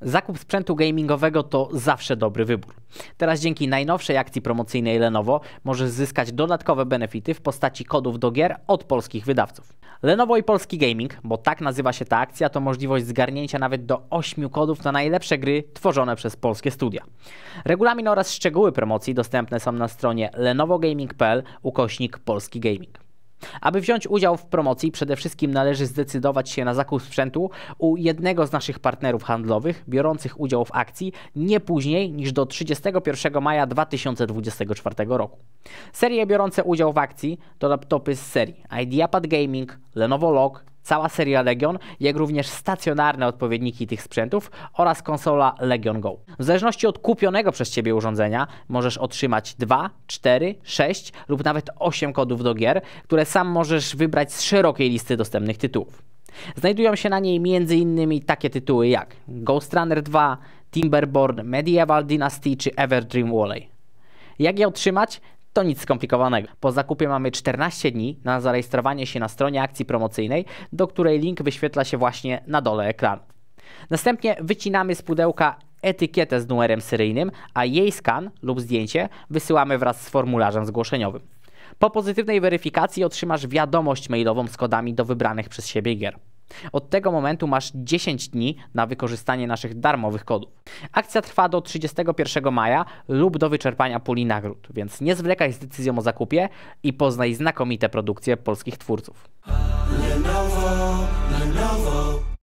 Zakup sprzętu gamingowego to zawsze dobry wybór. Teraz dzięki najnowszej akcji promocyjnej Lenovo możesz zyskać dodatkowe benefity w postaci kodów do gier od polskich wydawców. Lenovo i Polski Gaming, bo tak nazywa się ta akcja, to możliwość zgarnięcia nawet do 8 kodów na najlepsze gry tworzone przez polskie studia. Regulamin oraz szczegóły promocji dostępne są na stronie lenowogaming.pl ukośnik Polski Gaming. Aby wziąć udział w promocji, przede wszystkim należy zdecydować się na zakup sprzętu u jednego z naszych partnerów handlowych biorących udział w akcji nie później niż do 31 maja 2024 roku. Serie biorące udział w akcji to laptopy z serii Ideapad Gaming, Lenovo Log, cała seria Legion, jak również stacjonarne odpowiedniki tych sprzętów oraz konsola Legion Go. W zależności od kupionego przez Ciebie urządzenia możesz otrzymać 2, 4, 6 lub nawet 8 kodów do gier, które sam możesz wybrać z szerokiej listy dostępnych tytułów. Znajdują się na niej m.in. takie tytuły jak Ghost Runner 2, Timberborn, Medieval Dynasty czy Everdream Valley. Jak je otrzymać? To nic skomplikowanego. Po zakupie mamy 14 dni na zarejestrowanie się na stronie akcji promocyjnej, do której link wyświetla się właśnie na dole ekranu. Następnie wycinamy z pudełka etykietę z numerem seryjnym, a jej skan lub zdjęcie wysyłamy wraz z formularzem zgłoszeniowym. Po pozytywnej weryfikacji otrzymasz wiadomość mailową z kodami do wybranych przez siebie gier. Od tego momentu masz 10 dni na wykorzystanie naszych darmowych kodów. Akcja trwa do 31 maja lub do wyczerpania puli nagród, więc nie zwlekaj z decyzją o zakupie i poznaj znakomite produkcje polskich twórców. Lenovo, Lenovo.